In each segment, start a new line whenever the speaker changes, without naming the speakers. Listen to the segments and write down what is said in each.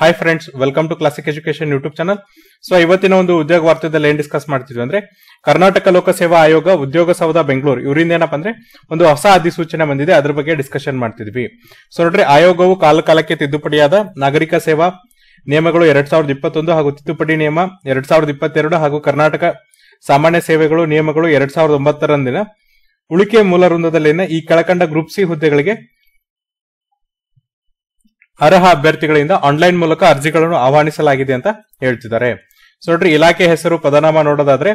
hi friends welcome to Classic Education YouTube channel so ಇವತ್ತಿನ ಒಂದು ಉದ್ಯೋಗ ವಾರ್ತೆದಲ್ಲಿ ಏನ್ ಡಿಸ್ಕಸ್ ಮಾಡ್ತಿದ್ವಿ ಅಂದ್ರೆ ಕರ್ನಾಟಕ ಲೋಕಸೇವಾ ಆಯೋಗ ಉದ್ಯೋಗ ಸೌಧ ಬೆಂಗಳೂರು ಇವರಿಂದ ಏನಪ್ಪ ಅಂದ್ರೆ ಒಂದು ಹೊಸ ಅಧಿಸೂಚನೆ ಬಂದಿದೆ ಅದ್ರ ಬಗ್ಗೆ ಡಿಸ್ಕಷನ್ ಮಾಡ್ತಿದ್ವಿ ಸೊ ನೋಡ್ರಿ ಆಯೋಗವು ಕಾಲಕಾಲಕ್ಕೆ ತಿದ್ದುಪಡಿಯಾದ ನಾಗರಿಕ ಸೇವಾ ನಿಯಮಗಳು ಎರಡ್ ಸಾವಿರದ ಇಪ್ಪತ್ತೊಂದು ಹಾಗೂ ತಿದ್ದುಪಡಿ ನಿಯಮ ಎರಡ್ ಸಾವಿರದ ಇಪ್ಪತ್ತೆರಡು ಹಾಗೂ ಕರ್ನಾಟಕ ಸಾಮಾನ್ಯ ಸೇವೆಗಳು ನಿಯಮಗಳು ಎರಡ್ ಸಾವಿರದ ಒಂಬತ್ತರಂದಿನ ಉಳಿಕೆ ಮೂಲ ವೃಂದದಲ್ಲಿನ ಈ ಕೆಳಕಂಡ ಗ್ರೂಪ್ ಸಿ ಹುದ್ದೆಗಳಿಗೆ ಅರ್ಹ ಅಭ್ಯರ್ಥಿಗಳಿಂದ ಆನ್ಲೈನ್ ಮೂಲಕ ಅರ್ಜಿಗಳನ್ನು ಆಹ್ವಾನಿಸಲಾಗಿದೆ ಅಂತ ಹೇಳ್ತಿದ್ದಾರೆ ಸೊ ನೋಡ್ರಿ ಇಲಾಖೆ ಹೆಸರು ಪದನಾಮ ನೋಡೋದಾದ್ರೆ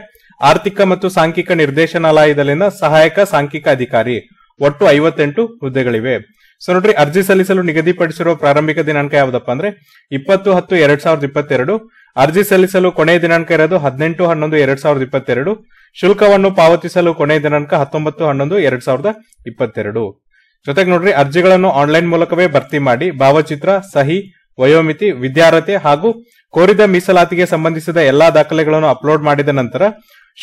ಆರ್ಥಿಕ ಮತ್ತು ಸಾಂಖ್ಯಿಕ ನಿರ್ದೇಶನಾಲಯದಲ್ಲಿನ ಸಹಾಯಕ ಸಾಂಖ್ಯಿಕ ಅಧಿಕಾರಿ ಒಟ್ಟು ಐವತ್ತೆಂಟು ಹುದ್ದೆಗಳಿವೆ ಸೊ ನೋಡ್ರಿ ಅರ್ಜಿ ಸಲ್ಲಿಸಲು ನಿಗದಿಪಡಿಸಿರುವ ಪ್ರಾರಂಭಿಕ ದಿನಾಂಕ ಯಾವ್ದಪ್ಪ ಅಂದ್ರೆ ಇಪ್ಪತ್ತು ಹತ್ತು ಎರಡ್ ಸಾವಿರದ ಇಪ್ಪತ್ತೆರಡು ಅರ್ಜಿ ಸಲ್ಲಿಸಲು ಕೊನೆಯ ದಿನಾಂಕ ಇರೋದು ಹದಿನೆಂಟು ಹನ್ನೊಂದು ಎರಡ್ ಸಾವಿರದ ಇಪ್ಪತ್ತೆರಡು ಶುಲ್ಕವನ್ನು ಪಾವತಿಸಲು ಕೊನೆಯ ದಿನಾಂಕ ಹತ್ತೊಂಬತ್ತು ಹನ್ನೊಂದು ಎರಡ್ ಸಾವಿರದ ಇಪ್ಪತ್ತೆರಡು ಜೊತೆಗೆ ನೋಡ್ರಿ ಅರ್ಜಿಗಳನ್ನು ಆನ್ಲೈನ್ ಮೂಲಕವೇ ಭರ್ತಿ ಮಾಡಿ ಭಾವಚಿತ್ರ ಸಹಿ ವಯೋಮಿತಿ ವಿದ್ಯಾರ್ಹತೆ ಹಾಗೂ ಕೋರಿದ ಮೀಸಲಾತಿಗೆ ಸಂಬಂಧಿಸಿದ ಎಲ್ಲಾ ದಾಖಲೆಗಳನ್ನು ಅಪ್ಲೋಡ್ ಮಾಡಿದ ನಂತರ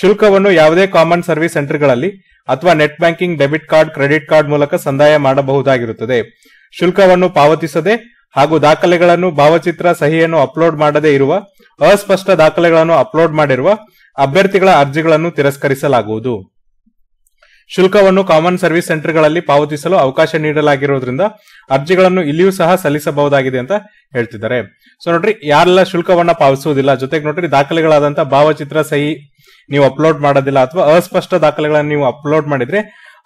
ಶುಲ್ಕವನ್ನು ಯಾವುದೇ ಕಾಮನ್ ಸರ್ವಿಸ್ ಸೆಂಟರ್ಗಳಲ್ಲಿ ಅಥವಾ net banking debit card credit card ಮೂಲಕ ಸಂದಾಯ ಮಾಡಬಹುದಾಗಿರುತ್ತದೆ ಶುಲ್ಕವನ್ನು ಪಾವತಿಸದೆ ಹಾಗೂ ದಾಖಲೆಗಳನ್ನು ಭಾವಚಿತ್ರ ಸಹಿಯನ್ನು ಅಪ್ಲೋಡ್ ಮಾಡದೇ ಇರುವ ಅಸ್ಪಷ್ಟ ದಾಖಲೆಗಳನ್ನು ಅಪ್ಲೋಡ್ ಮಾಡಿರುವ ಅಭ್ಯರ್ಥಿಗಳ ಅರ್ಜಿಗಳನ್ನು ತಿರಸ್ಕರಿಸಲಾಗುವುದು ಶುಲ್ಕವನ್ನು ಕಾಮನ್ ಸರ್ವಿಸ್ ಸೆಂಟರ್ಗಳಲ್ಲಿ ಪಾವತಿಸಲು ಅವಕಾಶ ನೀಡಲಾಗಿರುವುದರಿಂದ ಅರ್ಜಿಗಳನ್ನು ಇಲ್ಲಿಯೂ ಸಹ ಸಲ್ಲಿಸಬಹುದಾಗಿದೆ ಅಂತ ಹೇಳ್ತಿದ್ದಾರೆ ಸೊ ನೋಡ್ರಿ ಯಾರೆಲ್ಲ ಶುಲ್ಕವನ್ನು ಪಾವತಿಸುವುದಿಲ್ಲ ಜೊತೆಗೆ ನೋಡ್ರಿ ದಾಖಲೆಗಳಾದಂತಹ ಭಾವಚಿತ್ರ ಸಹಿ ನೀವು ಅಪ್ಲೋಡ್ ಮಾಡೋದಿಲ್ಲ ಅಥವಾ ಅಸ್ಪಷ್ಟ ದಾಖಲೆಗಳನ್ನು ನೀವು ಅಪ್ಲೋಡ್ ಮಾಡಿದ್ರೆ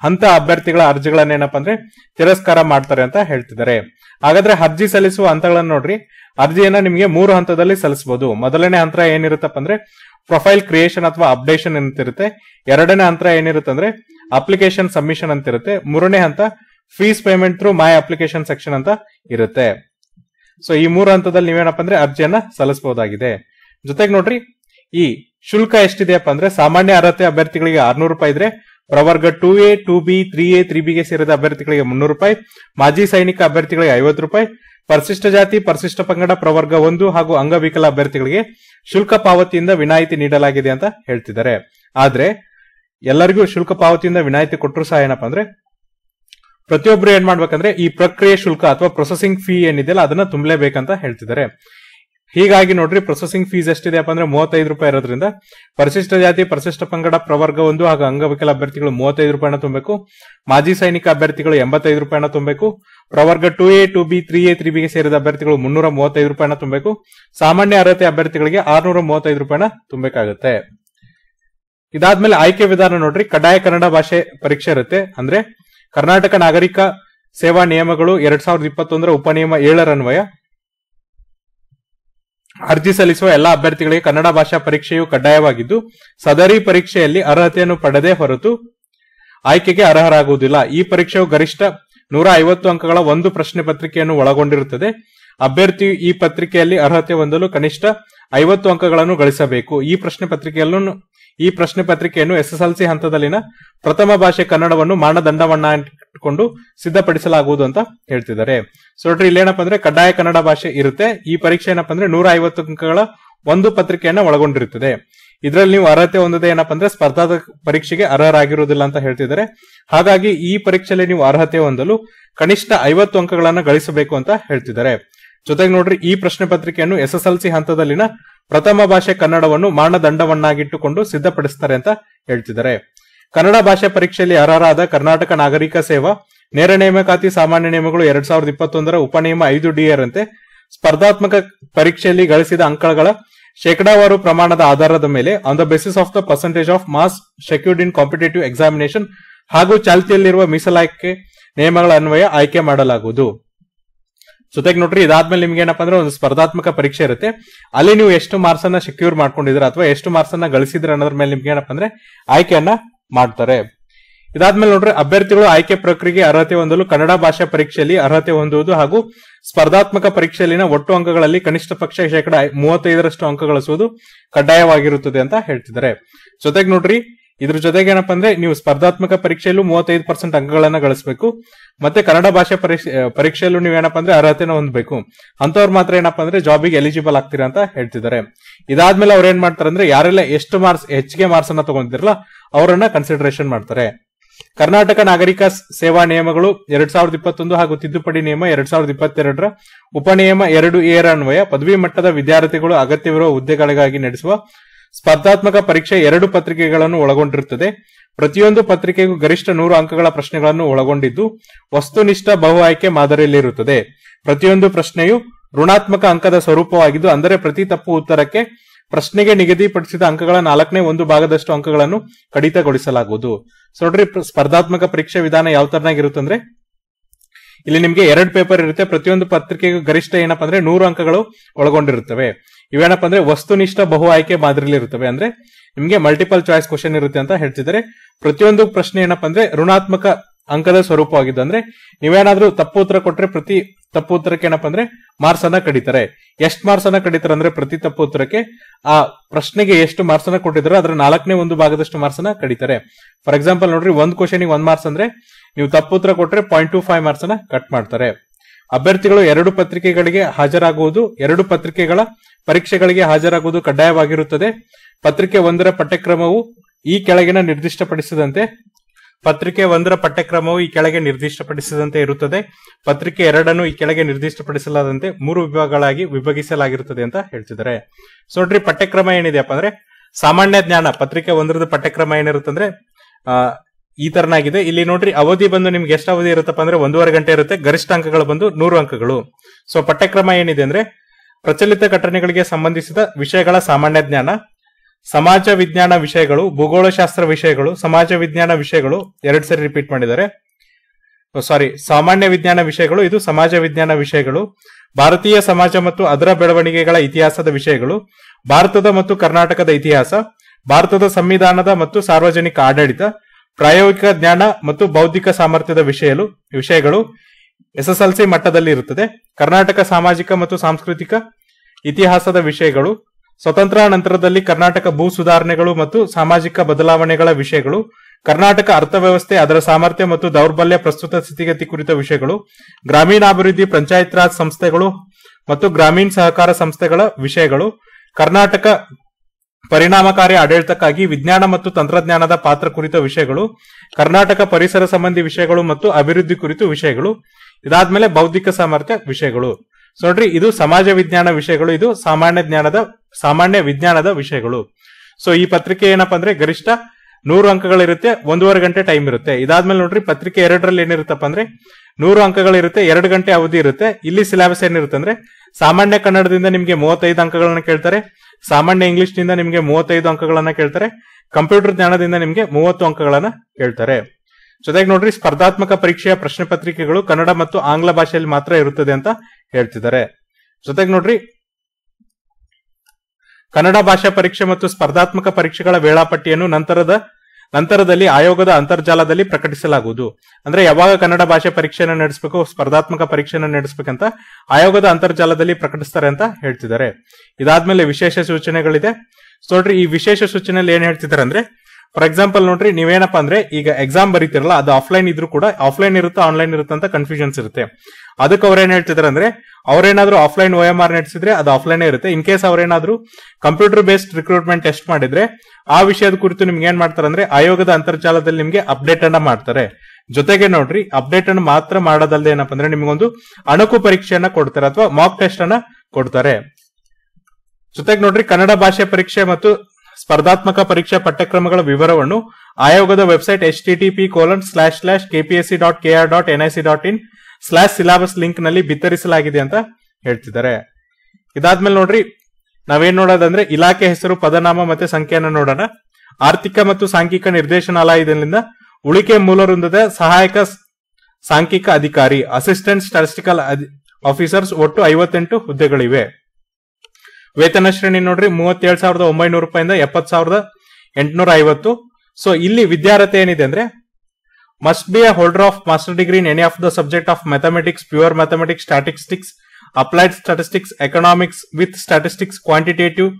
ಅಂತ ಅಭ್ಯರ್ಥಿಗಳ ಅರ್ಜಿಗಳನ್ನ ಏನಪ್ಪಾ ಅಂದ್ರೆ ತಿರಸ್ಕಾರ ಮಾಡ್ತಾರೆ ಅಂತ ಹೇಳ್ತಿದ್ದಾರೆ ಹಾಗಾದ್ರೆ ಅರ್ಜಿ ಸಲ್ಲಿಸುವ ಹಂತಗಳನ್ನು ನೋಡ್ರಿ ಅರ್ಜಿಯನ್ನ ನಿಮಗೆ ಮೂರು ಹಂತದಲ್ಲಿ ಸಲ್ಲಿಸಬಹುದು ಮೊದಲನೇ ಹಂತ ಏನಿರುತ್ತಪ್ಪ ಅಂದ್ರೆ ಪ್ರೊಫೈಲ್ ಕ್ರಿಯೇಷನ್ ಅಥವಾ ಅಪ್ಡೇಷನ್ ಅಂತಿರುತ್ತೆ ಎರಡನೇ ಹಂತ ಏನಿರುತ್ತೆ ಅಂದ್ರೆ ಅಪ್ಲಿಕೇಶನ್ ಸಬ್ಮಿಷನ್ ಅಂತ ಇರುತ್ತೆ ಮೂರನೇ ಹಂತ fees payment through my application section ಅಂತ ಇರುತ್ತೆ ಸೊ ಈ ಮೂರು ಹಂತದಲ್ಲಿ ನೀವೇನಪ್ಪ ಅಂದ್ರೆ ಅರ್ಜಿಯನ್ನ ಸಲ್ಲಿಸಬಹುದಾಗಿದೆ ಜೊತೆಗೆ ನೋಡ್ರಿ ಈ ಶುಲ್ಕ ಎಷ್ಟಿದೆಯಪ್ಪ ಅಂದ್ರೆ ಸಾಮಾನ್ಯ ಅರ್ಹತೆ ಅಭ್ಯರ್ಥಿಗಳಿಗೆ ಆರ್ನೂರು ರೂಪಾಯಿ ಇದ್ರೆ ಪ್ರವರ್ಗ two A two B three A three ಬಿಗೆ ಸೇರಿದ ಅಭ್ಯರ್ಥಿಗಳಿಗೆ ಮುನ್ನೂರು ರೂಪಾಯಿ ಮಾಜಿ ಸೈನಿಕ ಅಭ್ಯರ್ಥಿಗಳಿಗೆ ಐವತ್ತು ರೂಪಾಯಿ ಪರಿಶಿಷ್ಟ ಜಾತಿ ಪರಿಶಿಷ್ಟ ಪಂಗಡ ಪ್ರವರ್ಗ ಒಂದು ಹಾಗೂ ಅಂಗವಿಕಲ ಅಭ್ಯರ್ಥಿಗಳಿಗೆ ಶುಲ್ಕ ಪಾವತಿಯಿಂದ ವಿನಾಯಿತಿ ನೀಡಲಾಗಿದೆ ಅಂತ ಹೇಳ್ತಿದ್ದಾರೆ ಆದ್ರೆ ಎಲ್ಲರಿಗೂ ಶುಲ್ಕ ಪಾವತಿಯಿಂದ ವಿನಾಯಿತಿ ಕೊಟ್ಟರು ಸಹ ಏನಪ್ಪಾ ಅಂದ್ರೆ ಪ್ರತಿಯೊಬ್ರು ಏನ್ ಮಾಡ್ಬೇಕಂದ್ರೆ ಈ ಪ್ರಕ್ರಿಯೆ ಶುಲ್ಕ ಅಥವಾ ಪ್ರೊಸೆಸಿಂಗ್ ಫೀ ಏನಿದೆಯಲ್ಲ ಅದನ್ನ ತುಂಬಲೇಬೇಕಂತ ಹೇಳ್ತಿದ್ದಾರೆ ಹೀಗಾಗಿ ನೋಡ್ರಿ ಪ್ರೊಸೆಸಿಂಗ್ ಫೀಸ್ ಎಷ್ಟಿದೆ ಅಂದ್ರೆ ಮೂವತ್ತೈದು ರೂಪಾಯಿ ಇರೋದ್ರಿಂದ ಪರಿಶಿಷ್ಟ ಜಾತಿ ಪರಿಶಿಷ್ಟ ಪಂಗಡ ಪ್ರವರ್ಗ ಒಂದು ಹಾಗೂ ಅಂಗವಿಕಲ ಅಭ್ಯರ್ಥಿಗಳು ಮೂವತ್ತೈದು ರೂಪಾಯಿನ ತುಂಬಬೇಕು ಮಾಜಿ ಸೈನಿಕ ಅಭ್ಯರ್ಥಿಗಳು ಎಂಬತ್ತೈದು ರೂಪಾಯಿನ ತುಂಬಬೇಕು ಪ್ರವರ್ಗ two A two B three A three ಬಿಗೆ ಸೇರಿದ ಅಭ್ಯರ್ಥಿಗಳು ಮುನ್ನೂರ ಮೂವತ್ತೈದು ರೂಪಾಯಿನ ತುಂಬಬೇಕು ಸಾಮಾನ್ಯ ಅರ್ಹತೆ ಅಭ್ಯರ್ಥಿಗಳಿಗೆ ಆರ್ನೂರ ಮೂವತ್ತೈದು ರೂಪಾಯಿನ ತುಂಬಬೇಕಾಗುತ್ತೆ ಇದಾದ್ಮೇಲೆ ಆಯ್ಕೆ ವಿಧಾನ ನೋಡ್ರಿ ಕಡ್ಡಾಯ ಕನ್ನಡ ಭಾಷೆ ಪರೀಕ್ಷೆ ಇರುತ್ತೆ ಅಂದ್ರೆ ಕರ್ನಾಟಕ ನಾಗರಿಕ ಸೇವಾ ನಿಯಮಗಳು ಎರಡ್ ಸಾವಿರದ ಇಪ್ಪತ್ತೊಂದರ ಉಪನಿಯಮ ಅನ್ವಯ ಅರ್ಜಿ ಸಲ್ಲಿಸುವ ಎಲ್ಲಾ ಅಭ್ಯರ್ಥಿಗಳಿಗೆ ಕನ್ನಡ ಭಾಷಾ ಪರೀಕ್ಷೆಯು ಕಡ್ಡಾಯವಾಗಿದ್ದು ಸದರಿ ಪರೀಕ್ಷೆಯಲ್ಲಿ ಅರ್ಹತೆಯನ್ನು ಪಡೆದೇ ಹೊರತು ಆಯ್ಕೆಗೆ ಅರ್ಹರಾಗುವುದಿಲ್ಲ ಈ ಪರೀಕ್ಷೆಯು ಗರಿಷ್ಠ ನೂರ ಐವತ್ತು ಅಂಕಗಳ ಒಂದು ಪ್ರಶ್ನೆ ಪತ್ರಿಕೆಯನ್ನು ಒಳಗೊಂಡಿರುತ್ತದೆ ಅಭ್ಯರ್ಥಿಯು ಈ ಪತ್ರಿಕೆಯಲ್ಲಿ ಅರ್ಹತೆ ಹೊಂದಲು ಕನಿಷ್ಠ ಐವತ್ತು ಅಂಕಗಳನ್ನು ಗಳಿಸಬೇಕು ಈ ಪ್ರಶ್ನೆ ಪತ್ರಿಕೆಯಲ್ಲೂ ಈ ಪ್ರಶ್ನೆ ಪತ್ರಿಕೆಯನ್ನು ಎಸ್ಎಸ್ಎಲ್ಸಿ ಹಂತದಲ್ಲಿನ ಪ್ರಥಮ ಭಾಷೆ ಕನ್ನಡವನ್ನು ಮಾನದಂಡವನ್ನಾಗಿಟ್ಕೊಂಡು ಸಿದ್ಧಪಡಿಸಲಾಗುವುದು ಅಂತ ಹೇಳ್ತಿದ್ದಾರೆ ಸೊ ಇಲ್ಲಿ ಇಲ್ಲೇನಪ್ಪ ಅಂದ್ರೆ ಕಡ್ಡಾಯ ಕನ್ನಡ ಭಾಷೆ ಇರುತ್ತೆ ಈ ಪರೀಕ್ಷೆ ಏನಪ್ಪ ಅಂದ್ರೆ ನೂರ ಐವತ್ತು ಅಂಕಗಳ ಒಂದು ಪತ್ರಿಕೆಯನ್ನ ಒಳಗೊಂಡಿರುತ್ತದೆ ಇದರಲ್ಲಿ ನೀವು ಅರ್ಹತೆ ಹೊಂದದೆ ಏನಪ್ಪ ಅಂದ್ರೆ ಸ್ಪರ್ಧಾತ್ಮಕ ಪರೀಕ್ಷೆಗೆ ಅರ್ಹರಾಗಿರುವುದಿಲ್ಲ ಅಂತ ಹೇಳ್ತಿದ್ದಾರೆ ಹಾಗಾಗಿ ಈ ಪರೀಕ್ಷೆಯಲ್ಲಿ ನೀವು ಅರ್ಹತೆ ಹೊಂದಲು ಕನಿಷ್ಠ ಐವತ್ತು ಅಂಕಗಳನ್ನು ಗಳಿಸಬೇಕು ಅಂತ ಹೇಳ್ತಿದ್ದಾರೆ ಜೊತೆಗೆ ನೋಡ್ರಿ ಈ ಪ್ರಶ್ನೆ ಪತ್ರಿಕೆಯನ್ನು ಎಸ್ ಎಸ್ ಎಲ್ ಸಿ ಹಂತದಲ್ಲಿನ ಪ್ರಥಮ ಭಾಷೆ ಕನ್ನಡವನ್ನು ಮಾನದಂಡವನ್ನಾಗಿಟ್ಟುಕೊಂಡು ಸಿದ್ಧಪಡಿಸ್ತಾರೆ ಅಂತ ಹೇಳ್ತಿದ್ದಾರೆ ಕನ್ನಡ ಭಾಷೆ ಪರೀಕ್ಷೆಯಲ್ಲಿ ಅರ್ಹರಾದ ಕರ್ನಾಟಕ ನಾಗರಿಕ ಸೇವಾ ನೇರ ನೇಮಕಾತಿ ಸಾಮಾನ್ಯ ನಿಯಮಗಳು ಎರಡ್ ಸಾವಿರದ ಇಪ್ಪತ್ತೊಂದರ ಉಪನಿಯಮ ಐದು ಡಿಎರಂತೆ ಸ್ಪರ್ಧಾತ್ಮಕ ಪರೀಕ್ಷೆಯಲ್ಲಿ ಗಳಿಸಿದ ಅಂಕಗಳ ಶೇಕಡಾವಾರು ಪ್ರಮಾಣದ ಆಧಾರದ ಮೇಲೆ on the basis of the percentage of marks secured in competitive examination ಹಾಗೂ ಚಾಲ್ತಿಯಲ್ಲಿರುವ ಮೀಸಲಾಯ್ಕೆ ನಿಯಮಗಳ ಅನ್ವಯ ಆಯ್ಕೆ ಮಾಡಲಾಗುವುದು ಜೊತೆಗೆ ನೋಡ್ರಿ ಇದಾದ್ಮೇಲೆ ನಿಮ್ಗೆ ಏನಪ್ಪಾ ಅಂದ್ರೆ ಒಂದು ಸ್ಪರ್ಧಾತ್ಮಕ ಪರೀಕ್ಷೆ ಇರುತ್ತೆ ಅಲ್ಲಿ ನೀವು ಎಷ್ಟು ಮಾರ್ಕ್ಸ್ ಅನ್ನ ಸೆಕ್ಯೂರ್ ಮಾಡ್ಕೊಂಡಿದ್ರ ಅಥವಾ ಎಷ್ಟು ಮಾರ್ಕ್ಸ್ ಅನ್ನ ಗಳಿಸಿದ್ರ ಅನ್ನೋದ್ರ ಮೇಲೆ ನಿಮ್ಗೆ ಏನಪ್ಪಾ ಅಂದ್ರೆ ಆಯ್ಕೆಯನ್ನ ಮಾಡ್ತಾರೆ ಇದಾದ್ಮೇಲೆ ನೋಡ್ರಿ ಅಭ್ಯರ್ಥಿಗಳು ಆಯ್ಕೆ ಪ್ರಕ್ರಿಯೆಗೆ ಅರ್ಹತೆ ಹೊಂದಲು ಕನ್ನಡ ಭಾಷಾ ಪರೀಕ್ಷೆಯಲ್ಲಿ ಅರ್ಹತೆ ಹೊಂದುವುದು ಹಾಗೂ ಸ್ಪರ್ಧಾತ್ಮಕ ಪರೀಕ್ಷೆಯಲ್ಲಿನ ಒಟ್ಟು ಅಂಕಗಳಲ್ಲಿ ಕನಿಷ್ಠ ಪಕ್ಷ ಶೇಕಡ ಮೂವತ್ತೈದರಷ್ಟು ಅಂಕ ಗಳಿಸುವುದು ಕಡ್ಡಾಯವಾಗಿರುತ್ತದೆ ಅಂತ ಹೇಳ್ತಿದ್ದಾರೆ ಜೊತೆಗೆ ನೋಡ್ರಿ ಇದ್ರ ಜೊತೆಗೆ ಏನಪ್ಪಾ ಅಂದ್ರೆ ನೀವು ಸ್ಪರ್ಧಾತ್ಮಕ ಪರೀಕ್ಷೆಯಲ್ಲೂ ಮೂವತ್ತೈದು ಪರ್ಸೆಂಟ್ ಅಂಕಗಳನ್ನ ಗಳಿಸಬೇಕು ಮತ್ತೆ ಕನ್ನಡ ಭಾಷೆ ಪರೀಕ್ಷೆಯಲ್ಲೂ ನೀವು ಏನಪ್ಪಾ ಅಂದ್ರೆ ಅರ್ಹತೆನ ಹೊಂದಬೇಕು ಅಂತವ್ರು ಮಾತ್ರ ಏನಪ್ಪಾ ಅಂದ್ರೆ ಜಾಬಿಗೆ ಎಲಿಜಿಬಲ್ ಆಗ್ತೀರಾ ಅಂತ ಹೇಳ್ತಿದ್ದಾರೆ ಇದಾದ್ಮೇಲೆ ಅವ್ರು ಏನ್ ಮಾಡ್ತಾರೆ ಅಂದ್ರೆ ಯಾರೆಲ್ಲ ಎಷ್ಟು ಮಾರ್ಕ್ಸ್ ಹೆಚ್ಚಿಗೆ ಮಾರ್ಕ್ಸ್ ಅನ್ನ ತಗೊಂಡಿರಲ್ಲ ಅವರನ್ನ ಕನ್ಸಿಡರೇಷನ್ ಮಾಡ್ತಾರೆ ಕರ್ನಾಟಕ ನಾಗರಿಕ ಸೇವಾ ನಿಯಮಗಳು ಎರಡ್ ಸಾವಿರದ ಇಪ್ಪತ್ತೊಂದು ಹಾಗೂ ತಿದ್ದುಪಡಿ ನಿಯಮ ಎರಡ್ ಸಾವಿರದ ಇಪ್ಪತ್ತೆರಡರ ಉಪನಿಯಮ ಎರಡು ಎರ ಅನ್ವಯ ಪದವಿ ಮಟ್ಟದ ವಿದ್ಯಾರ್ಥಿಗಳು ಅಗತ್ಯವಿರುವ ಹುದ್ದೆಗಳಿಗಾಗಿ ನಡೆಸುವ ಸ್ಪರ್ಧಾತ್ಮಕ ಪರೀಕ್ಷೆ ಎರಡು ಪತ್ರಿಕೆಗಳನ್ನು ಒಳಗೊಂಡಿರುತ್ತದೆ ಪ್ರತಿಯೊಂದು ಪತ್ರಿಕೆಗೂ ಗರಿಷ್ಠ ನೂರು ಅಂಕಗಳ ಪ್ರಶ್ನೆಗಳನ್ನು ಒಳಗೊಂಡಿದ್ದು ವಸ್ತುನಿಷ್ಠ ಬಹು ಆಯ್ಕೆ ಮಾದರಿಯಲ್ಲಿರುತ್ತದೆ ಪ್ರತಿಯೊಂದು ಪ್ರಶ್ನೆಯು ಋಣಾತ್ಮಕ ಅಂಕದ ಸ್ವರೂಪವಾಗಿದ್ದು ಅಂದರೆ ಪ್ರತಿ ತಪ್ಪು ಉತ್ತರಕ್ಕೆ ಪ್ರಶ್ನೆಗೆ ನಿಗದಿಪಡಿಸಿದ ಅಂಕಗಳ ನಾಲ್ಕನೇ ಒಂದು ಭಾಗದಷ್ಟು ಅಂಕಗಳನ್ನು ಕಡಿತಗೊಳಿಸಲಾಗುವುದು ಸೊ ನೋಡ್ರಿ ಸ್ಪರ್ಧಾತ್ಮಕ ಪರೀಕ್ಷೆ ವಿಧಾನ ಯಾವ ತರನಾಗಿರುತ್ತಂದ್ರೆ ಇಲ್ಲಿ ನಿಮಗೆ ಎರಡು ಪೇಪರ್ ಇರುತ್ತೆ ಪ್ರತಿಯೊಂದು ಪತ್ರಿಕೆಗೂ ಗರಿಷ್ಠ ಏನಪ್ಪ ಅಂದ್ರೆ ನೂರು ಅಂಕಗಳು ಒಳಗೊಂಡಿರುತ್ತವೆ ಇವೇನಪ್ಪ ಅಂದ್ರೆ ವಸ್ತುನಿಷ್ಠ ಬಹು ಆಯ್ಕೆ ಮಾದರಿಲಿ ಇರುತ್ತವೆ ಅಂದ್ರೆ ನಿಮಗೆ ಮಲ್ಟಿಪಲ್ ಚಾಯ್ಸ್ ಕ್ವಶನ್ ಇರುತ್ತೆ ಅಂತ ಹೇಳ್ತಿದ್ದಾರೆ ಪ್ರತಿಯೊಂದು ಪ್ರಶ್ನೆ ಏನಪ್ಪ ಅಂದ್ರೆ ಋಣಾತ್ಮಕ ಅಂಕದ ಸ್ವರೂಪವಾಗಿದ್ದು ಅಂದ್ರೆ ನೀವೇನಾದ್ರೂ ತಪ್ಪು ಉತ್ತರ ಕೊಟ್ರೆ ಪ್ರತಿ ತಪ್ಪು ಉತ್ತರಕ್ಕೆ ಏನಪ್ಪ ಅಂದ್ರೆ ಮಾರ್ಕ್ಸ್ ಅನ್ನ ಕಡಿತಾರೆ ಎಷ್ಟು ಮಾರ್ಕ್ಸ್ ಅನ್ನ ಕಡಿತಾರೆ ಅಂದ್ರೆ ಪ್ರತಿ ತಪ್ಪು ಉತ್ತರಕ್ಕೆ ಆ ಪ್ರಶ್ನೆಗೆ ಎಷ್ಟು ಮಾರ್ಕ್ಸ್ ಅನ್ನ ಕೊಟ್ಟಿದ್ರೆ ಅದರ ನಾಲ್ಕನೇ ಒಂದು ಭಾಗದಷ್ಟು ಮಾರ್ಕ್ಸ್ ಅನ್ನ ಕಡಿತಾರೆ ಫಾರ್ ಎಕ್ಸಾಂಪಲ್ ನೋಡ್ರಿ ಒಂದ್ ಕ್ವಶನ್ ಒಂದ್ ಮಾರ್ಕ್ಸ್ ಅಂದ್ರೆ ನೀವು ಉತ್ತರ ಕೊಟ್ಟರೆ ಪಾಯಿಂಟ್ ಟು ಫೈವ್ ಮಾರ್ಕ್ಸ್ ನ ಕಟ್ ಮಾಡ್ತಾರೆ ಅಭ್ಯರ್ಥಿಗಳು ಎರಡು ಪತ್ರಿಕೆಗಳಿಗೆ ಹಾಜರಾಗುವುದು ಎರಡು ಪತ್ರಿಕೆಗಳ ಪರೀಕ್ಷೆಗಳಿಗೆ ಹಾಜರಾಗುವುದು ಕಡ್ಡಾಯವಾಗಿರುತ್ತದೆ ಪತ್ರಿಕೆ ಒಂದರ ಪಠ್ಯಕ್ರಮವು ಈ ಕೆಳಗಿನ ನಿರ್ದಿಷ್ಟಪಡಿಸಿದಂತೆ ಪತ್ರಿಕೆ ಒಂದರ ಪಠ್ಯಕ್ರಮವು ಈ ಕೆಳಗೆ ನಿರ್ದಿಷ್ಟಪಡಿಸಿದಂತೆ ಇರುತ್ತದೆ ಪತ್ರಿಕೆ ಎರಡನ್ನು ಈ ಕೆಳಗೆ ನಿರ್ದಿಷ್ಟಪಡಿಸಲಾದಂತೆ ಮೂರು ವಿಭಾಗಗಳಾಗಿ ವಿಭಾಗಿಸಲಾಗಿರುತ್ತದೆ ಅಂತ ಹೇಳ್ತಿದ್ದಾರೆ ಸೊ ನೋಡ್ರಿ ಪಠ್ಯಕ್ರಮ ಏನಿದೆಯಪ್ಪ ಅಂದ್ರೆ ಸಾಮಾನ್ಯ ಜ್ಞಾನ ಪತ್ರಿಕೆ ಒಂದರದ ಪಠ್ಯಕ್ರಮ ಏನಿರುತ್ತಂದ್ರೆ ಈ ತರನಾಗಿದೆ ಇಲ್ಲಿ ನೋಡ್ರಿ ಅವಧಿ ಬಂದು ನಿಮ್ಗೆ ಎಷ್ಟು ಅವಧಿ ಇರುತ್ತಪ್ಪ ಅಂದ್ರೆ ಒಂದೂವರೆ ಗಂಟೆ ಇರುತ್ತೆ ಗರಿಷ್ಠ ಅಂಕಗಳು ಬಂದು ನೂರು ಅಂಕಗಳು ಸೊ ಪಠ್ಯಕ್ರಮ ಏನಿದೆ ಅಂದ್ರೆ ಪ್ರಚಲಿತ ಘಟನೆಗಳಿಗೆ ಸಂಬಂಧಿಸಿದ ವಿಷಯಗಳ ಸಾಮಾನ್ಯ ಜ್ಞಾನ ಸಮಾಜ ವಿಜ್ಞಾನ ವಿಷಯಗಳು ಭೂಗೋಳಶಾಸ್ತ್ರ ವಿಷಯಗಳು ಸಮಾಜ ವಿಜ್ಞಾನ ವಿಷಯಗಳು ಎರಡು ಸರಿ ರಿಪೀಟ್ ಮಾಡಿದ್ದಾರೆ ಸಾರಿ oh, ಸಾಮಾನ್ಯ ವಿಜ್ಞಾನ ವಿಷಯಗಳು ಇದು ಸಮಾಜ ವಿಜ್ಞಾನ ವಿಷಯಗಳು ಭಾರತೀಯ ಸಮಾಜ ಮತ್ತು ಅದರ ಬೆಳವಣಿಗೆಗಳ ಇತಿಹಾಸದ ವಿಷಯಗಳು ಭಾರತದ ಮತ್ತು ಕರ್ನಾಟಕದ ಇತಿಹಾಸ ಭಾರತದ ಸಂವಿಧಾನದ ಮತ್ತು ಸಾರ್ವಜನಿಕ ಆಡಳಿತ ಪ್ರಾಯೋಗಿಕ ಜ್ಞಾನ ಮತ್ತು ಬೌದ್ಧಿಕ ಸಾಮರ್ಥ್ಯದ ವಿಷಯಲು ವಿಷಯಗಳು ಎಸ್ಎಸ್ಎಲ್ಸಿ ಮಟ್ಟದಲ್ಲಿ ಇರುತ್ತದೆ ಕರ್ನಾಟಕ ಸಾಮಾಜಿಕ ಮತ್ತು ಸಾಂಸ್ಕೃತಿಕ ಇತಿಹಾಸದ ವಿಷಯಗಳು ಸ್ವತಂತ್ರ ನಂತರದಲ್ಲಿ ಕರ್ನಾಟಕ ಭೂ ಸುಧಾರಣೆಗಳು ಮತ್ತು ಸಾಮಾಜಿಕ ಬದಲಾವಣೆಗಳ ವಿಷಯಗಳು ಕರ್ನಾಟಕ ಅರ್ಥವ್ಯವಸ್ಥೆ ಅದರ ಸಾಮರ್ಥ್ಯ ಮತ್ತು ದೌರ್ಬಲ್ಯ ಪ್ರಸ್ತುತ ಸ್ಥಿತಿಗತಿ ಕುರಿತ ವಿಷಯಗಳು ಗ್ರಾಮೀಣಾಭಿವೃದ್ಧಿ ಪಂಚಾಯತ್ ರಾಜ್ ಸಂಸ್ಥೆಗಳು ಮತ್ತು ಗ್ರಾಮೀಣ ಸಹಕಾರ ಸಂಸ್ಥೆಗಳ ವಿಷಯಗಳು ಕರ್ನಾಟಕ ಪರಿಣಾಮಕಾರಿ ಆಡಳಿತಕ್ಕಾಗಿ ವಿಜ್ಞಾನ ಮತ್ತು ತಂತ್ರಜ್ಞಾನದ ಪಾತ್ರ ಕುರಿತ ವಿಷಯಗಳು ಕರ್ನಾಟಕ ಪರಿಸರ ಸಂಬಂಧಿ ವಿಷಯಗಳು ಮತ್ತು ಅಭಿವೃದ್ಧಿ ಕುರಿತು ವಿಷಯಗಳು ಇದಾದ್ಮೇಲೆ ಬೌದ್ಧಿಕ ಸಾಮರ್ಥ್ಯ ವಿಷಯಗಳು ಸೊ ನೋಡ್ರಿ ಇದು ಸಮಾಜ ವಿಜ್ಞಾನ ವಿಷಯಗಳು ಇದು ಸಾಮಾನ್ಯ ಜ್ಞಾನದ ಸಾಮಾನ್ಯ ವಿಜ್ಞಾನದ ವಿಷಯಗಳು ಸೊ ಈ ಪತ್ರಿಕೆ ಏನಪ್ಪ ಅಂದ್ರೆ ಗರಿಷ್ಠ ನೂರು ಅಂಕಗಳಿರುತ್ತೆ ಒಂದೂವರೆ ಗಂಟೆ ಟೈಮ್ ಇರುತ್ತೆ ಇದಾದ್ಮೇಲೆ ನೋಡ್ರಿ ಪತ್ರಿಕೆ ಎರಡರಲ್ಲಿ ಏನಿರುತ್ತಪ್ಪ ಅಂದ್ರೆ ನೂರು ಅಂಕಗಳಿರುತ್ತೆ ಎರಡು ಗಂಟೆ ಅವಧಿ ಇರುತ್ತೆ ಇಲ್ಲಿ ಸಿಲೆಬಸ್ ಏನಿರುತ್ತೆ ಅಂದ್ರೆ ಸಾಮಾನ್ಯ ಕನ್ನಡದಿಂದ ನಿಮಗೆ ಮೂವತ್ತೈದು ಅಂಕಗಳನ್ನ ಕೇಳ್ತಾರೆ ಸಾಮಾನ್ಯ ಇಂಗ್ಲಿಷ್ ನಿಂದ ನಿಮಗೆ ಮೂವತ್ತೈದು ಅಂಕಗಳನ್ನ ಕೇಳ್ತಾರೆ ಕಂಪ್ಯೂಟರ್ ಜ್ಞಾನದಿಂದ ನಿಮಗೆ ಮೂವತ್ತು ಅಂಕಗಳನ್ನ ಕೇಳ್ತಾರೆ ಜೊತೆಗೆ ನೋಡ್ರಿ ಸ್ಪರ್ಧಾತ್ಮಕ ಪರೀಕ್ಷೆಯ ಪ್ರಶ್ನೆ ಪತ್ರಿಕೆಗಳು ಕನ್ನಡ ಮತ್ತು ಆಂಗ್ಲ ಭಾಷೆಯಲ್ಲಿ ಮಾತ್ರ ಇರುತ್ತದೆ ಅಂತ ಹೇಳ್ತಿದ್ದಾರೆ ಜೊತೆಗೆ ನೋಡ್ರಿ ಕನ್ನಡ ಭಾಷಾ ಪರೀಕ್ಷೆ ಮತ್ತು ಸ್ಪರ್ಧಾತ್ಮಕ ಪರೀಕ್ಷೆಗಳ ವೇಳಾಪಟ್ಟಿಯನ್ನು ನಂತರದ ನಂತರದಲ್ಲಿ ಆಯೋಗದ ಅಂತರ್ಜಾಲದಲ್ಲಿ ಪ್ರಕಟಿಸಲಾಗುವುದು ಅಂದ್ರೆ ಯಾವಾಗ ಕನ್ನಡ ಭಾಷೆ ಪರೀಕ್ಷೆಯನ್ನು ನಡೆಸಬೇಕು ಸ್ಪರ್ಧಾತ್ಮಕ ಪರೀಕ್ಷೆಯನ್ನು ನಡೆಸಬೇಕಂತ ಆಯೋಗದ ಅಂತರ್ಜಾಲದಲ್ಲಿ ಪ್ರಕಟಿಸ್ತಾರೆ ಅಂತ ಹೇಳ್ತಿದ್ದಾರೆ ಇದಾದ್ಮೇಲೆ ವಿಶೇಷ ಸೂಚನೆಗಳಿದೆ ನೋಡ್ರಿ ಈ ವಿಶೇಷ ಸೂಚನೆಯಲ್ಲಿ ಏನ್ ಹೇಳ್ತಿದ್ದಾರೆ ಅಂದ್ರೆ ಫಾರ್ ಎಕ್ಸಾಂಪಲ್ ನೋಡ್ರಿ ನೀವೇನಪ್ಪ ಅಂದ್ರೆ ಈಗ ಎಕ್ಸಾಮ್ ಬರೀತಿರಲ್ಲ ಅದು ಆಫ್ಲೈನ್ ಇದ್ರು ಕೂಡ ಆಫ್ಲೈನ್ ಇರುತ್ತೆ ಆನ್ಲೈನ್ ಇರುತ್ತೆ ಅಂತ ಕನ್ಫ್ಯೂಷನ್ಸ್ ಇರುತ್ತೆ ಅದಕ್ಕೆ ಏನ್ ಹೇಳ್ತಿದಾರೆ ಅಂದ್ರೆ ಅವ್ರೇನಾದ್ರೂ ಆಫ್ಲೈನ್ ಓ ಎಂ ಆರ್ ನಡೆಸಿದ್ರೆ ಅದು ಆಫ್ಲೈನ್ ಇರುತ್ತೆ ಇನ್ ಕೇಸ್ ಅವ್ರೇನಾದ್ರೂ ಕಂಪ್ಯೂಟರ್ ಬೇಸ್ಡ್ ರಿಕ್ರೂಟ್ಮೆಂಟ್ ಟೆಸ್ಟ್ ಮಾಡಿದ್ರೆ ಆ ವಿಷಯದ ಕುರಿತು ನಿಮ್ಗೆ ಏನ್ ಮಾಡ್ತಾರೆ ಅಂದ್ರೆ ಆಯೋಗದ ಅಂತರ್ಜಾಲದಲ್ಲಿ ನಿಮ್ಗೆ ಅಪ್ಡೇಟ್ ಅನ್ನ ಮಾಡ್ತಾರೆ ಜೊತೆಗೆ ನೋಡ್ರಿ ಅಪ್ಡೇಟ್ ಅನ್ನು ಮಾತ್ರ ಮಾಡೋದಲ್ಲದೆ ಏನಪ್ಪ ಅಂದ್ರೆ ನಿಮ್ಗೊಂದು ಅಣಕು ಪರೀಕ್ಷೆಯನ್ನ ಕೊಡ್ತಾರೆ ಅಥವಾ ಮಾಕ್ ಟೆಸ್ಟ್ ಅನ್ನ ಕೊಡ್ತಾರೆ ಜೊತೆಗೆ ನೋಡ್ರಿ ಕನ್ನಡ ಭಾಷೆ ಪರೀಕ್ಷೆ ಮತ್ತು ಸ್ಪರ್ಧಾತ್ಮಕ ಪರೀಕ್ಷಾ ಪಠ್ಯಕ್ರಮಗಳ ವಿವರವನ್ನು ಆಯೋಗದ website H TTP colon slash slash KPSC dot KR dot C dot in slash syllabus link ನಲ್ಲಿ ಬಿತ್ತರಿಸಲಾಗಿದೆ ಅಂತ ಹೇಳ್ತಿದ್ದಾರೆ ಇದಾದ್ಮೇಲೆ ನೋಡ್ರಿ ನಾವೇನ್ ನೋಡೋದಂದ್ರೆ ಇಲಾಖೆ ಹೆಸರು ಪದನಾಮ ಮತ್ತೆ ಸಂಖ್ಯೆಯನ್ನು ನೋಡೋಣ ಆರ್ಥಿಕ ಮತ್ತು ಸಾಂಖ್ಯಿಕ ನಿರ್ದೇಶನಾಲಯದಿಂದ ಉಳಿಕೆ ವೃಂದದ ಸಹಾಯಕ ಸಾಂಖ್ಯಿಕ ಅಧಿಕಾರಿ ಅಸಿಸ್ಟೆಂಟ್ ಸ್ಟಾಟಿಸ್ಟಿಕಲ್ ಆಫೀಸರ್ಸ್ ಒಟ್ಟು ಐವತ್ತೆಂಟು ಹುದ್ದೆಗಳಿವೆ ವೇತನ ಶ್ರೇಣಿ ನೋಡ್ರಿ ಮೂವತ್ತೇಳು ಸಾವಿರದ ಒಂಬೈನೂರು ರೂಪಾಯಿಂದ ಎಪ್ಪತ್ತು ಸಾವಿರದ ಎಂಟುನೂರ ಐವತ್ತು ಸೊ ಇಲ್ಲಿ ವಿದ್ಯಾರ್ಥಿ ಏನಿದೆ ಅಂದ್ರೆ must be a holder of master degree in any of the subject of mathematics pure mathematics statistics applied statistics economics with statistics quantitative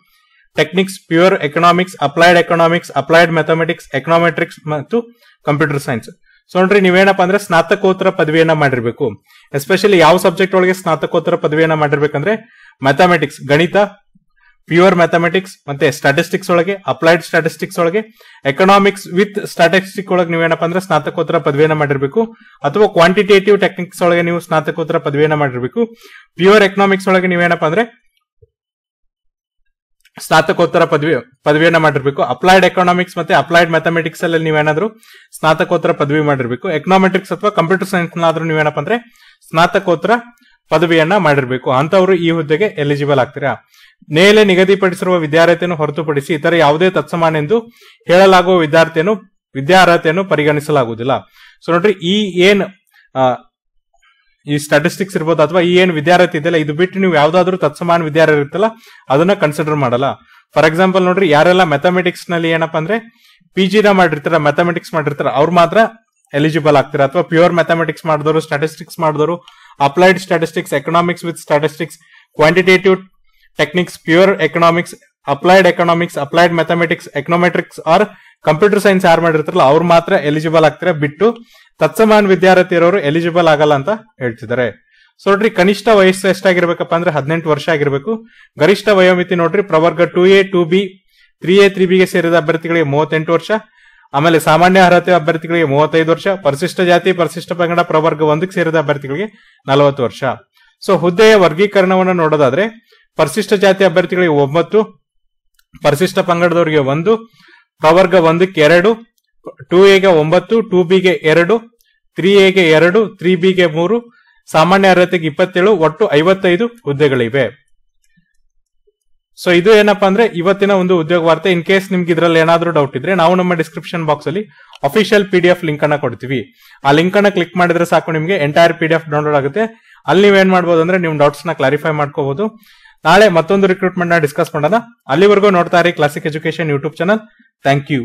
techniques pure economics applied economics applied mathematics econometrics ಮತ್ತು computer science so ನೋಡ್ರಿ ನೀವೇನಪ್ಪ ಅಂದ್ರೆ ಸ್ನಾತಕೋತ್ತರ ಪದವಿಯನ್ನ ಮಾಡಿರ್ಬೇಕು especially ಯಾವ subject ಒಳಗೆ ಸ್ನಾತಕೋತ್ತರ ಪದವಿಯನ್ನ ಮಾಡಿರ್ಬೇಕಂದ್ರೆ ಮ್ಯಾಥಮೆಟಿಕ್ಸ್ ಗಣಿತ ಪ್ಯೂರ್ ಮ್ಯಾಥಮೆಟಿಕ್ಸ್ ಮತ್ತೆ ಸ್ಟಾಟಿಸ್ಟಿಕ್ಸ್ ಒಳಗೆ ಅಪ್ಲೈಡ್ ಸ್ಟಾಟಿಸ್ಟಿಕ್ಸ್ ಒಳಗೆ ಎಕನಾಮಿಕ್ಸ್ ವಿತ್ ಸ್ಟಾಟಿಸ್ಟಿಕ್ ಒಳಗೆ ನೀವೇನಪ್ಪ ಅಂದ್ರೆ ಸ್ನಾತಕೋತ್ತರ ಪದವಿಯನ್ನ ಮಾಡಿರ್ಬೇಕು ಅಥವಾ ಕ್ವಾಂಟಿಟೇಟಿವ್ ಟೆಕ್ನಿಕ್ಸ್ ಒಳಗೆ ನೀವು ಸ್ನಾತಕೋತ್ತರ ಪದವಿಯನ್ನ ಮಾಡಿರ್ಬೇಕು ಪ್ಯೂರ್ ಎಕನಾಮಿಕ್ಸ್ ಒಳಗೆ ನೀವೇನಪ್ಪ ಅಂದ್ರೆ ಸ್ನಾತಕೋತ್ತರ ಪದವಿ ಪದವಿಯನ್ನ ಮಾಡಿರ್ಬೇಕು ಅಪ್ಲೈಡ್ ಎಕನಾಮಿಕ್ಸ್ ಮತ್ತೆ ಅಪ್ಲೈಡ್ ಮ್ಯಾಥಮೆಟಿಕ್ಸ್ ಅಲ್ಲಿ ನೀವೇನಾದ್ರೂ ಸ್ನಾತಕೋತ್ತರ ಪದವಿ ಮಾಡಿರ್ಬೇಕು ಎಕನಾಮೆಟಿಕ್ಸ್ ಅಥವಾ ಕಂಪ್ಯೂಟರ್ ಸೈನ್ಸ್ ನೀವೇನಪ್ಪ ಅಂದ್ರೆ ಸ್ನಾತಕೋತ್ತರ ಪದವಿಯನ್ನ ಮಾಡಿರ್ಬೇಕು ಅಂತವ್ರು ಈ ಹುದ್ದೆಗೆ ಎಲಿಜಿಬಲ್ ಆಗ್ತೀರಾ ಮೇಲೆ ನಿಗದಿಪಡಿಸಿರುವ ವಿದ್ಯಾರ್ಹತೆಯನ್ನು ಹೊರತುಪಡಿಸಿ ಇತರ ಯಾವುದೇ ತತ್ಸಮಾನ ಎಂದು ಹೇಳಲಾಗುವ ವಿದ್ಯಾರ್ಥಿಯನ್ನು ವಿದ್ಯಾರ್ಹತೆಯನ್ನು ಪರಿಗಣಿಸಲಾಗುವುದಿಲ್ಲ ಸೊ ನೋಡ್ರಿ ಈ ಏನ್ ಈ ಸ್ಟಾಟಿಸ್ಟಿಕ್ಸ್ ಇರ್ಬೋದು ಅಥವಾ ಈ ಏನ್ ವಿದ್ಯಾರ್ಥಿ ಇದೆಯಲ್ಲ ಇದು ಬಿಟ್ಟು ನೀವು ಯಾವ್ದಾದ್ರು ತತ್ಸಮಾನ ವಿದ್ಯಾರ್ಥಿ ಇರ್ತಲ್ಲ ಅದನ್ನ ಕನ್ಸಿಡರ್ ಮಾಡಲ್ಲ ಫಾರ್ ಎಕ್ಸಾಂಪಲ್ ನೋಡ್ರಿ ಯಾರೆಲ್ಲ ಮ್ಯಾಥಮೆಟಿಕ್ಸ್ ನಲ್ಲಿ ಏನಪ್ಪಾ ಅಂದ್ರೆ ಪಿ ಜಿನ ಮಾಡಿರ್ತಾರ ಮ್ಯಾಥಮೆಟಿಕ್ಸ್ ಮಾಡಿರ್ತಾರ ಅವ್ರು ಮಾತ್ರ ಎಲಿಜಿಬಲ್ ಆಗ್ತೀರಾ ಅಥವಾ ಪ್ಯೂರ್ ಮ್ಯಾಥಮೆಟಿಕ್ಸ್ ಮಾಡಿದವರು ಸ್ಟಾಟಿಸ್ಟಿಕ್ಸ್ ಮಾಡಿದವರು applied statistics, economics with statistics, quantitative techniques pure economics applied economics applied mathematics econometrics or computer science ಯಾರು ಮಾಡಿರ್ತಾರಲ್ಲ ಅವ್ರು ಮಾತ್ರ ಎಲಿಜಿಬಲ್ ಆಗ್ತಾರೆ ಬಿಟ್ಟು ತತ್ಸಮಾನ ವಿದ್ಯಾರ್ಥಿ ಇರೋರು ಎಲಿಜಿಬಲ್ ಆಗಲ್ಲ ಅಂತ ಹೇಳ್ತಿದ್ದಾರೆ ಸೊ ನೋಡ್ರಿ ಕನಿಷ್ಠ ವಯಸ್ಸು ಎಷ್ಟಾಗಿರ್ಬೇಕಪ್ಪ ಅಂದ್ರೆ ಹದಿನೆಂಟು ವರ್ಷ ಆಗಿರಬೇಕು ಗರಿಷ್ಠ ವಯೋಮಿತಿ ನೋಡ್ರಿ ಪ್ರವರ್ಗ two A two B three A three ಬಿಗೆ ಸೇರಿದ ಅಭ್ಯರ್ಥಿಗಳಿಗೆ ಮೂವತ್ತೆಂಟು ವರ್ಷ ಆಮೇಲೆ ಸಾಮಾನ್ಯ ಅರ್ಹತೆ ಅಭ್ಯರ್ಥಿಗಳಿಗೆ ಮೂವತ್ತೈದು ವರ್ಷ ಪರಿಶಿಷ್ಟ ಜಾತಿ ಪರಿಶಿಷ್ಟ ಪಂಗಡ ಪ್ರವರ್ಗ ಒಂದಕ್ಕೆ ಸೇರಿದ ಅಭ್ಯರ್ಥಿಗಳಿಗೆ ನಲವತ್ತು ವರ್ಷ ಸೊ ಹುದ್ದೆಯ ವರ್ಗೀಕರಣವನ್ನು ನೋಡೋದಾದ್ರೆ ಪರಿಶಿಷ್ಟ ಜಾತಿ ಅಭ್ಯರ್ಥಿಗಳಿಗೆ ಒಂಬತ್ತು ಪರಿಶಿಷ್ಟ ಪಂಗಡದವರಿಗೆ ಒಂದು ಪ್ರವರ್ಗ ಒಂದಕ್ಕೆ ಎರಡು ಟೂ ಎಗೆ ಒಂಬತ್ತು ಟೂ ಬಿಗೆ ಎರಡು ತ್ರೀ ಎಗೆ ಎರಡು ತ್ರೀ ಗೆ ಮೂರು ಸಾಮಾನ್ಯ ಅರ್ಹತೆಗೆ ಇಪ್ಪತ್ತೇಳು ಒಟ್ಟು ಐವತ್ತೈದು ಹುದ್ದೆಗಳಿವೆ ಸೊ ಇದು ಏನಪ್ಪಾ ಅಂದ್ರೆ ಇವತ್ತಿನ ಒಂದು ಉದ್ಯೋಗ ವಾರ್ತೆ ಇನ್ ಕೇಸ್ ನಿಮ್ಗೆ ಇದ್ರಲ್ಲಿ ಏನಾದ್ರೂ ಡೌಟ್ ಇದ್ರೆ ನಾವು ನಮ್ಮ ಡಿಸ್ಕ್ರಿಪ್ಷನ್ ಬಾಕ್ಸ್ ಅಲ್ಲಿ official P D F link ಅನ್ನ ಕೊಡ್ತೀವಿ ಆ ಲಿಂಕ್ ಅನ್ನ ಕ್ಲಿಕ್ ಮಾಡಿದ್ರೆ ಸಾಕು ನಿಮಗೆ entire P D F download ಆಗುತ್ತೆ ಅಲ್ಲಿ ನೀವು ಏನ್ ಮಾಡಬಹುದು ಅಂದ್ರೆ ನಿಮ್ ಡೌಟ್ಸ್ ನ ಕ್ಲಾರಿಫೈ ಮಾಡ್ಕೋಬಹುದು ನಾಳೆ ಮತ್ತೊಂದು ರಿಕ್ರೂಟ್ಮೆಂಟ್ ನ ಡಿಸ್ಕಸ್ ಮಾಡೋಣ ಅಲ್ಲಿವರೆಗೂ ನೋಡ್ತಾ ಇರಿ Classic Education YouTube channel thank you